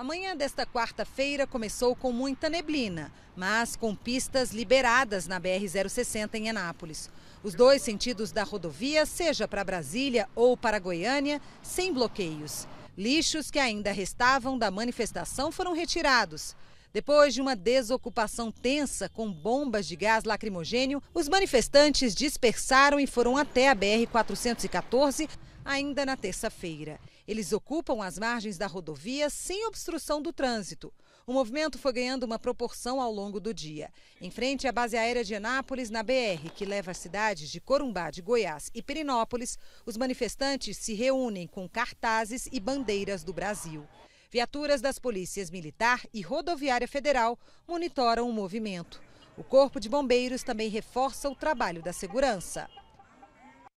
Amanhã desta quarta-feira começou com muita neblina, mas com pistas liberadas na BR-060 em Anápolis. Os dois sentidos da rodovia, seja para Brasília ou para Goiânia, sem bloqueios. Lixos que ainda restavam da manifestação foram retirados. Depois de uma desocupação tensa com bombas de gás lacrimogênio, os manifestantes dispersaram e foram até a BR-414 ainda na terça-feira. Eles ocupam as margens da rodovia sem obstrução do trânsito. O movimento foi ganhando uma proporção ao longo do dia. Em frente à base aérea de Anápolis, na BR, que leva as cidades de Corumbá, de Goiás e Perinópolis, os manifestantes se reúnem com cartazes e bandeiras do Brasil. Viaturas das polícias militar e rodoviária federal monitoram o movimento. O Corpo de Bombeiros também reforça o trabalho da segurança.